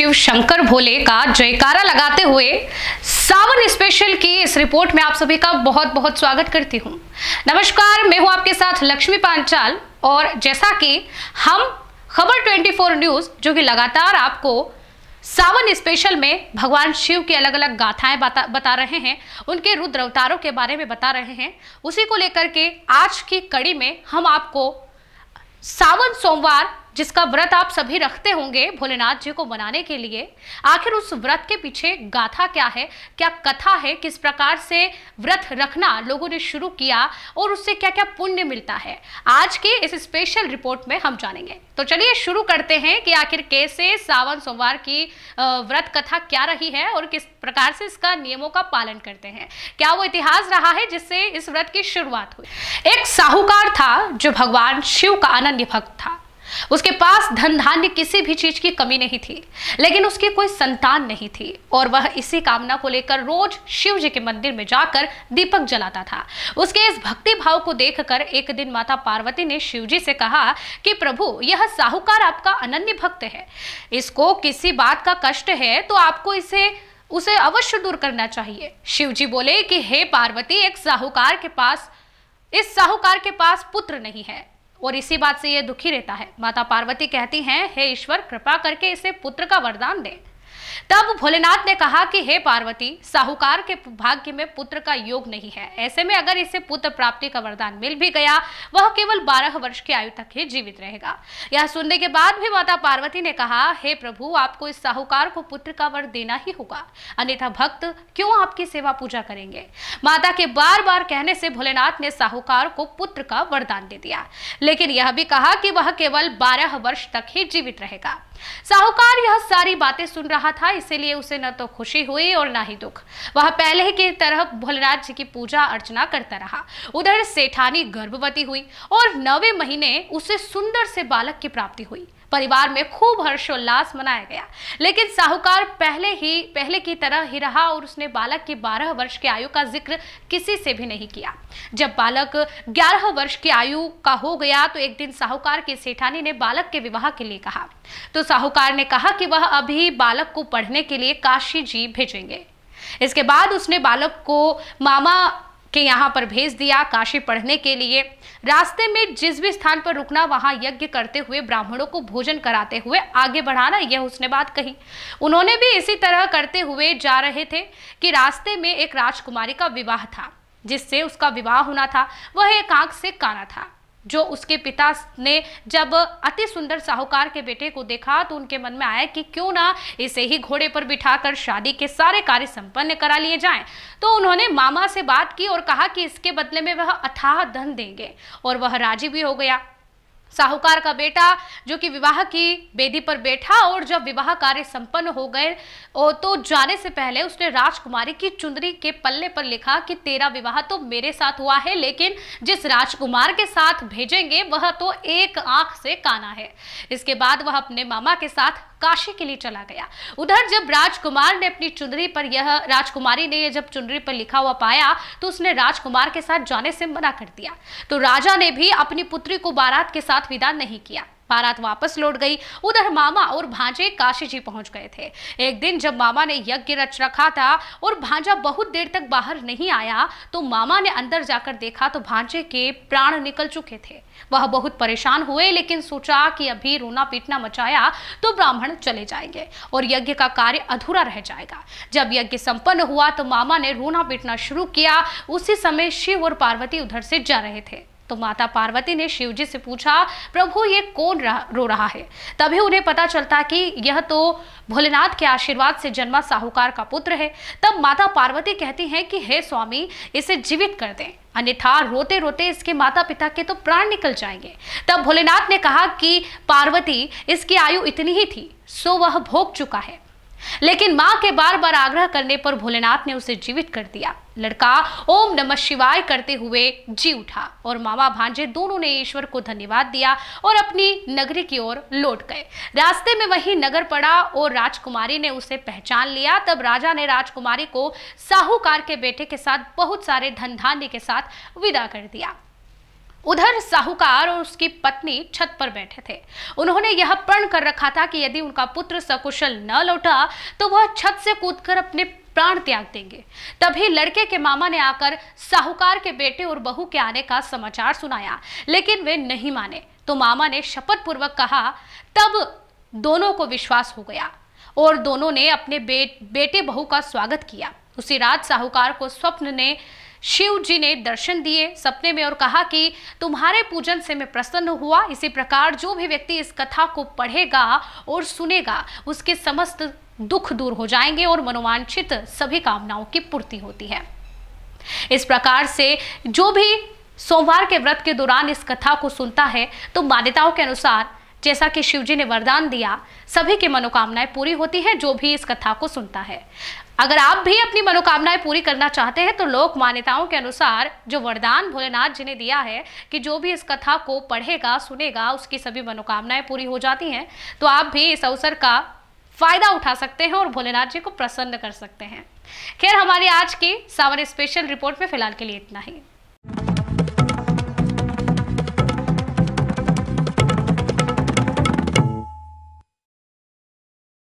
शिव शंकर भोले का जयकारा लगाते हुए सावन स्पेशल की इस रिपोर्ट में आप सभी का बहुत बहुत स्वागत करती हूं नमस्कार मैं हूं आपके साथ लक्ष्मी पांचाल और जैसा कि हम खबर 24 न्यूज जो कि लगातार आपको सावन स्पेशल में भगवान शिव की अलग अलग गाथाएं बता बता रहे हैं उनके रुद्र अवतारों के बारे में बता रहे हैं उसी को लेकर के आज की कड़ी में हम आपको सावन सोमवार जिसका व्रत आप सभी रखते होंगे भोलेनाथ जी को मनाने के लिए आखिर उस व्रत के पीछे गाथा क्या है क्या कथा है किस प्रकार से व्रत रखना लोगों ने शुरू किया और उससे क्या क्या पुण्य मिलता है आज की इस स्पेशल रिपोर्ट में हम जानेंगे तो चलिए शुरू करते हैं कि आखिर कैसे सावन सोमवार की व्रत कथा क्या रही है और किस प्रकार से इसका नियमों का पालन करते हैं क्या वो इतिहास रहा है जिससे इस व्रत की शुरुआत हुई एक साहूकार था जो भगवान शिव का अनन्य भक्त था उसके पास धन धान्य किसी भी चीज की कमी नहीं थी लेकिन उसकी कोई संतान नहीं थी और वह इसी कामना को लेकर रोज शिव जी के मंदिर में जाकर दीपक जलाता था उसके इस भक्ति भाव को देखकर एक दिन माता पार्वती ने शिव जी से कहा कि प्रभु यह साहूकार आपका अनन्य भक्त है इसको किसी बात का कष्ट है तो आपको इसे उसे अवश्य दूर करना चाहिए शिव जी बोले कि हे पार्वती एक साहूकार के पास इस साहूकार के पास पुत्र नहीं है और इसी बात से ये दुखी रहता है माता पार्वती कहती हैं हे ईश्वर कृपा करके इसे पुत्र का वरदान दें तब भोलेनाथ ने कहा कि हे पार्वती साहूकार के भाग्य में पुत्र का योग नहीं है ऐसे में अगर इसे पुत्र प्राप्ति का वरदान मिल भी गया वह केवल बारह वर्ष की आयु तक ही जीवित रहेगा यह सुनने के बाद भी माता पार्वती ने कहा हे प्रभु आपको इस साहूकार को पुत्र का वर देना ही होगा अन्यथा भक्त क्यों आपकी सेवा पूजा करेंगे माता के बार बार कहने से भोलेनाथ ने साहूकार को पुत्र का वरदान दे दिया लेकिन यह भी कहा कि वह केवल बारह वर्ष तक ही जीवित रहेगा साहूकार यह सारी बातें सुन रहा था इसीलिए उसे न तो खुशी हुई और ना ही दुख वह पहले की तरह भोलेनाथ जी की पूजा अर्चना करता रहा उधर सेठानी गर्भवती हुई और नवे महीने उसे सुंदर से बालक की प्राप्ति हुई परिवार में खूब हर्षोल्लास मनाया गया लेकिन साहूकार पहले ही पहले की तरह ही रहा और उसने बालक की बारह वर्ष की आयु का जिक्र किसी से भी नहीं किया जब बालक ग्यारह वर्ष की आयु का हो गया तो एक दिन साहूकार की सेठानी ने बालक के विवाह के लिए कहा तो साहूकार ने कहा कि वह अभी बालक को पढ़ने के लिए काशी जी भेजेंगे इसके बाद उसने बालक को मामा के यहाँ पर भेज दिया काशी पढ़ने के लिए रास्ते में जिस भी स्थान पर रुकना वहां यज्ञ करते हुए ब्राह्मणों को भोजन कराते हुए आगे बढ़ाना यह उसने बात कही उन्होंने भी इसी तरह करते हुए जा रहे थे कि रास्ते में एक राजकुमारी का विवाह था जिससे उसका विवाह होना था वह एक आंख से काना था जो उसके पिता ने जब अति सुंदर साहूकार के बेटे को देखा तो उनके मन में आया कि क्यों ना इसे ही घोड़े पर बिठाकर शादी के सारे कार्य संपन्न करा लिए जाएं तो उन्होंने मामा से बात की और कहा कि इसके बदले में वह अथाह धन देंगे और वह राजी भी हो गया साहूकार का बेटा जो कि विवाह की बेदी पर बैठा और जब विवाह कार्य संपन्न हो गए तो जाने से पहले उसने राजकुमारी की चुंदरी के पल्ले पर लिखा कि तेरा विवाह तो मेरे साथ हुआ है लेकिन जिस राजकुमार के साथ भेजेंगे वह तो एक आंख से काना है इसके बाद वह अपने मामा के साथ काशी के लिए चला गया उधर जब राजकुमार ने अपनी चुंदरी पर यह राजकुमारी ने यह जब चुंदरी पर लिखा हुआ पाया तो उसने राजकुमार के साथ जाने से मना कर दिया तो राजा ने भी अपनी पुत्री को बारात के साथ साथ विदा नहीं किया बारात वापस लौट गई उधर मामा और भांजे काशी जी पहुंच गए थे एक दिन जब मामा ने यज्ञ रच रखा था और भांजा बहुत देर तक बाहर नहीं आया तो मामा ने अंदर जाकर देखा तो भांजे के प्राण निकल चुके थे वह बहुत परेशान हुए लेकिन सोचा कि अभी रोना पीटना मचाया तो ब्राह्मण चले जाएंगे और यज्ञ का कार्य अधूरा रह जाएगा जब यज्ञ संपन्न हुआ तो मामा ने रोना पीटना शुरू किया उसी समय शिव और पार्वती उधर से जा रहे थे तो माता पार्वती ने शिवजी से पूछा प्रभु ये कौन रो रहा है तभी उन्हें पता चलता कि यह तो भोलेनाथ के आशीर्वाद से जन्मा साहूकार का पुत्र है तब माता पार्वती कहती हैं कि हे स्वामी इसे जीवित कर दें अन्यथा रोते रोते इसके माता पिता के तो प्राण निकल जाएंगे तब भोलेनाथ ने कहा कि पार्वती इसकी आयु इतनी ही थी सो वह भोग चुका है लेकिन मां के बार बार आग्रह करने पर भोलेनाथ ने उसे जीवित कर दिया लड़का ओम नमः शिवाय करते हुए जी उठा और मामा भांजे दोनों ने ईश्वर को धन्यवाद दिया और अपनी नगरी की ओर लौट गए रास्ते में वही नगर पड़ा और राजकुमारी ने उसे पहचान लिया तब राजा ने राजकुमारी को साहूकार के बेटे के साथ बहुत सारे धन धान्य के साथ विदा कर दिया उधर साहूकार और उसकी पत्नी छत पर बैठे थे उन्होंने यह प्रण कर रखा था कि यदि उनका पुत्र सकुशल न लौटा तो वह छत से कूदकर अपने प्राण त्याग देंगे तभी लड़के के मामा ने आकर साहूकार के बेटे और बहू के आने का समाचार सुनाया लेकिन वे नहीं माने तो मामा ने शपथ पूर्वक कहा तब दोनों को विश्वास हो गया और दोनों ने अपने बे, बेटे बहू का स्वागत किया उसी रात साहूकार को स्वप्न ने शिव जी ने दर्शन दिए सपने में और कहा कि तुम्हारे पूजन से मैं प्रसन्न हुआ इसी प्रकार जो भी व्यक्ति इस कथा को पढ़ेगा और सुनेगा उसके समस्त दुख दूर हो जाएंगे और मनोवांछित सभी कामनाओं की पूर्ति होती है इस प्रकार से जो भी सोमवार के व्रत के दौरान इस कथा को सुनता है तो मान्यताओं के अनुसार जैसा कि शिवजी ने वरदान दिया सभी की मनोकामनाएं पूरी होती हैं जो भी इस कथा को सुनता है अगर आप भी अपनी मनोकामनाएं पूरी करना चाहते हैं तो लोक मान्यताओं के अनुसार जो वरदान भोलेनाथ जी ने दिया है कि जो भी इस कथा को पढ़ेगा सुनेगा उसकी सभी मनोकामनाएं पूरी हो जाती हैं तो आप भी इस अवसर का फायदा उठा सकते हैं और भोलेनाथ जी को प्रसन्न कर सकते हैं खैर हमारी आज की सावन स्पेशल रिपोर्ट में फिलहाल के लिए इतना ही